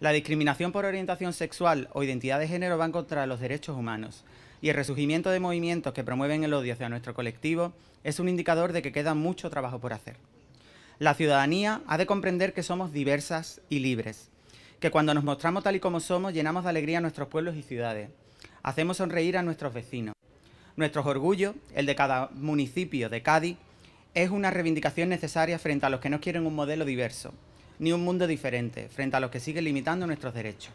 La discriminación por orientación sexual o identidad de género va contra los derechos humanos y el resurgimiento de movimientos que promueven el odio hacia nuestro colectivo es un indicador de que queda mucho trabajo por hacer. La ciudadanía ha de comprender que somos diversas y libres, que cuando nos mostramos tal y como somos llenamos de alegría a nuestros pueblos y ciudades, hacemos sonreír a nuestros vecinos. Nuestro orgullo, el de cada municipio de Cádiz, es una reivindicación necesaria frente a los que no quieren un modelo diverso, ni un mundo diferente, frente a los que siguen limitando nuestros derechos.